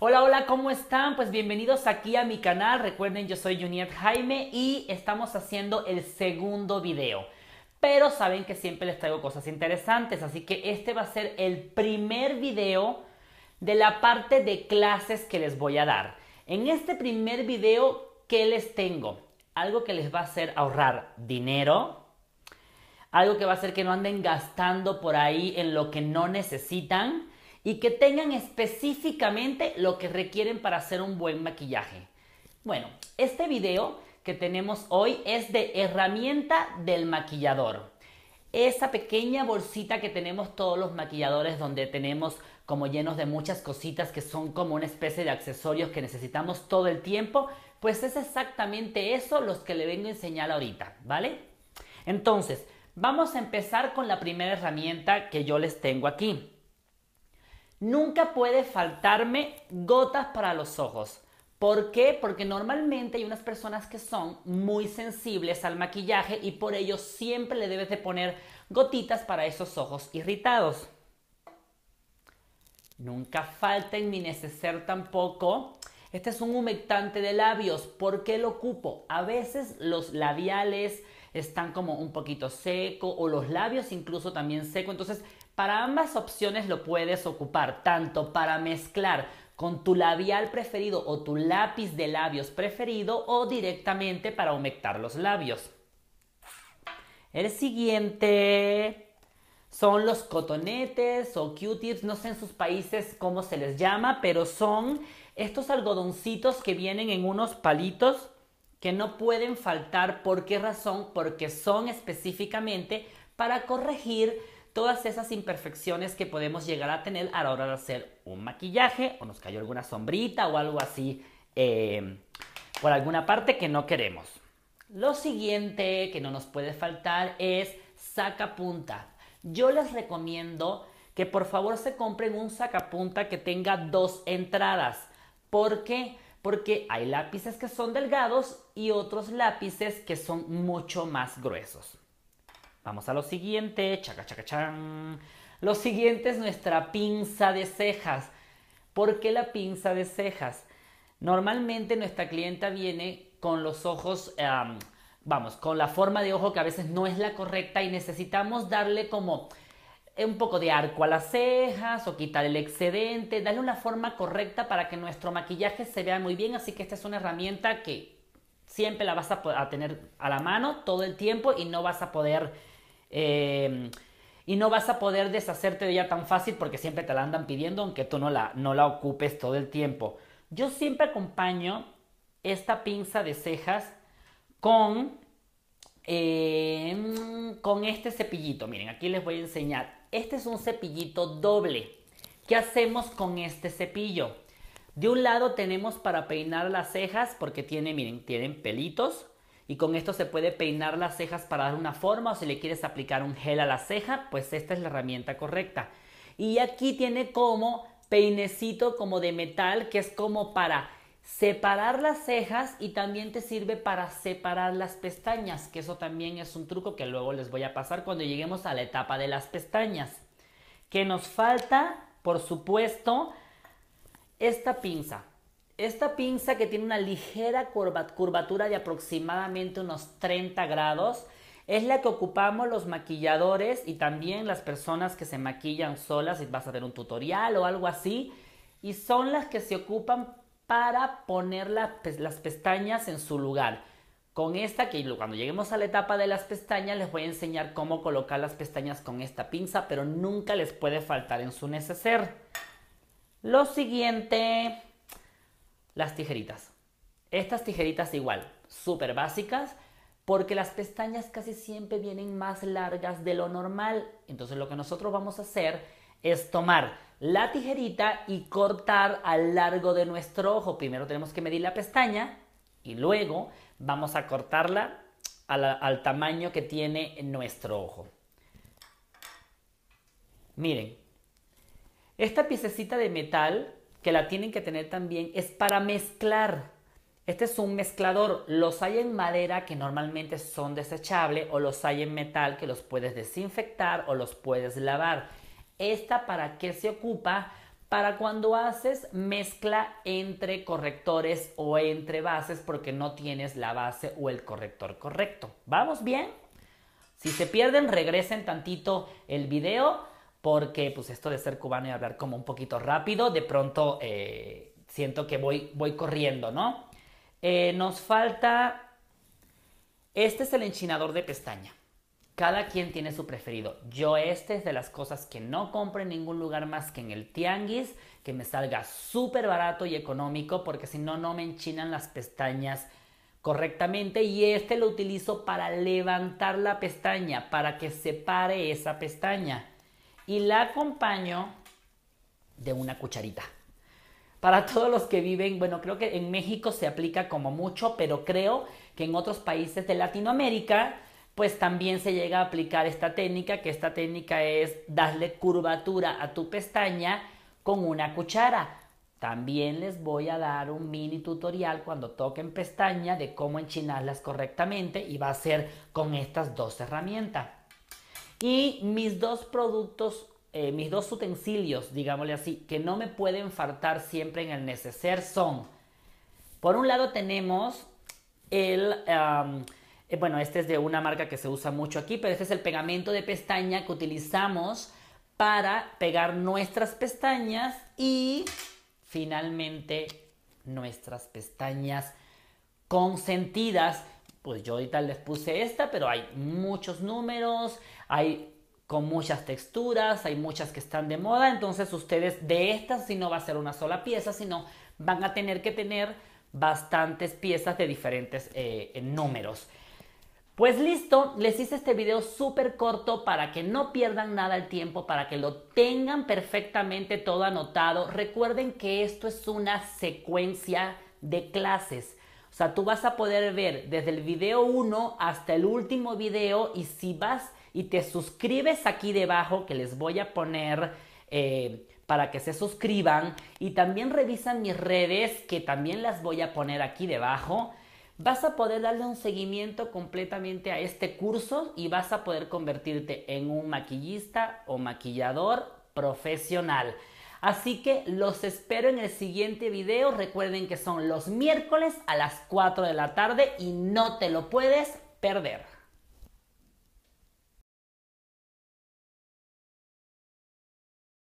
Hola, hola, ¿cómo están? Pues bienvenidos aquí a mi canal. Recuerden, yo soy Junior Jaime y estamos haciendo el segundo video. Pero saben que siempre les traigo cosas interesantes, así que este va a ser el primer video de la parte de clases que les voy a dar. En este primer video, ¿qué les tengo? Algo que les va a hacer ahorrar dinero, algo que va a hacer que no anden gastando por ahí en lo que no necesitan y que tengan específicamente lo que requieren para hacer un buen maquillaje. Bueno, este video que tenemos hoy es de herramienta del maquillador. Esa pequeña bolsita que tenemos todos los maquilladores donde tenemos como llenos de muchas cositas que son como una especie de accesorios que necesitamos todo el tiempo, pues es exactamente eso los que le vengo a enseñar ahorita, ¿vale? Entonces, vamos a empezar con la primera herramienta que yo les tengo aquí. Nunca puede faltarme gotas para los ojos. ¿Por qué? Porque normalmente hay unas personas que son muy sensibles al maquillaje y por ello siempre le debes de poner gotitas para esos ojos irritados. Nunca falta en mi neceser tampoco. Este es un humectante de labios. ¿Por qué lo ocupo? A veces los labiales están como un poquito seco o los labios incluso también seco. Entonces para ambas opciones lo puedes ocupar tanto para mezclar con tu labial preferido o tu lápiz de labios preferido o directamente para humectar los labios. El siguiente son los cotonetes o Q-tips, no sé en sus países cómo se les llama, pero son estos algodoncitos que vienen en unos palitos que no pueden faltar. ¿Por qué razón? Porque son específicamente para corregir todas esas imperfecciones que podemos llegar a tener a la hora de hacer un maquillaje o nos cayó alguna sombrita o algo así eh, por alguna parte que no queremos. Lo siguiente que no nos puede faltar es sacapunta. Yo les recomiendo que por favor se compren un sacapunta que tenga dos entradas. ¿Por qué? Porque hay lápices que son delgados y otros lápices que son mucho más gruesos. Vamos a lo siguiente, chaca chaca chan. Lo siguiente es nuestra pinza de cejas. ¿Por qué la pinza de cejas? Normalmente nuestra clienta viene con los ojos, vamos, con la forma de ojo que a veces no es la correcta y necesitamos darle como un poco de arco a las cejas o quitar el excedente, darle una forma correcta para que nuestro maquillaje se vea muy bien. Así que esta es una herramienta que siempre la vas a tener a la mano todo el tiempo y no vas a poder Em, y no vas a poder deshacerte de ella tan fácil porque siempre te la andan pidiendo, aunque tú no la, no la ocupes todo el tiempo. Yo siempre acompaño esta pinza de cejas con, em, con este cepillito. Miren, aquí les voy a enseñar. Este es un cepillito doble. ¿Qué hacemos con este cepillo? De un lado tenemos para peinar las cejas porque tiene, miren, tienen pelitos. Y con esto se puede peinar las cejas para dar una forma o si le quieres aplicar un gel a la ceja, pues esta es la herramienta correcta. Y aquí tiene como peinecito como de metal que es como para separar las cejas y también te sirve para separar las pestañas, que eso también es un truco que luego les voy a pasar cuando lleguemos a la etapa de las pestañas. Que nos falta, por supuesto, esta pinza. Esta pinza que tiene una ligera curvatura de aproximadamente unos 30 grados es la que ocupamos los maquilladores y también las personas que se maquillan solas Si vas a hacer un tutorial o algo así. Y son las que se ocupan para poner las pestañas en su lugar. Con esta que cuando lleguemos a la etapa de las pestañas les voy a enseñar cómo colocar las pestañas con esta pinza, pero nunca les puede faltar en su neceser. Lo siguiente las tijeritas. Estas tijeritas igual, súper básicas, porque las pestañas casi siempre vienen más largas de lo normal. Entonces lo que nosotros vamos a hacer es tomar la tijerita y cortar al largo de nuestro ojo. Primero tenemos que medir la pestaña y luego vamos a cortarla al, al tamaño que tiene nuestro ojo. Miren, esta piececita de metal que la tienen que tener también es para mezclar. Este es un mezclador. Los hay en madera que normalmente son desechables o los hay en metal que los puedes desinfectar o los puedes lavar. ¿Esta para qué se ocupa? Para cuando haces mezcla entre correctores o entre bases porque no tienes la base o el corrector correcto. ¿Vamos bien? Si se pierden, regresen tantito el video porque pues esto de ser cubano y hablar como un poquito rápido, de pronto eh, siento que voy, voy corriendo, ¿no? Eh, nos falta, este es el enchinador de pestaña. Cada quien tiene su preferido. Yo este es de las cosas que no compro en ningún lugar más que en el tianguis, que me salga súper barato y económico, porque si no, no me enchinan las pestañas correctamente. Y este lo utilizo para levantar la pestaña, para que separe esa pestaña y la acompaño de una cucharita. Para todos los que viven, bueno, creo que en México se aplica como mucho, pero creo que en otros países de Latinoamérica, pues también se llega a aplicar esta técnica, que esta técnica es darle curvatura a tu pestaña con una cuchara. También les voy a dar un mini tutorial cuando toquen pestaña de cómo enchinarlas correctamente y va a ser con estas dos herramientas. Y mis dos productos, eh, mis dos utensilios, digámosle así, que no me pueden faltar siempre en el neceser son, por un lado tenemos el, eh, bueno, este es de una marca que se usa mucho aquí, pero este es el pegamento de pestaña que utilizamos para pegar nuestras pestañas y finalmente nuestras pestañas consentidas pues yo ahorita les puse esta, pero hay muchos números, hay con muchas texturas, hay muchas que están de moda, entonces ustedes de estas si no va a ser una sola pieza, sino van a tener que tener bastantes piezas de diferentes eh, números. Pues listo, les hice este video súper corto para que no pierdan nada el tiempo, para que lo tengan perfectamente todo anotado. Recuerden que esto es una secuencia de clases. O sea, tú vas a poder ver desde el video 1 hasta el último video y si vas y te suscribes aquí debajo, que les voy a poner eh, para que se suscriban y también revisan mis redes, que también las voy a poner aquí debajo, vas a poder darle un seguimiento completamente a este curso y vas a poder convertirte en un maquillista o maquillador profesional. Así que los espero en el siguiente video. Recuerden que son los miércoles a las 4 de la tarde y no te lo puedes perder.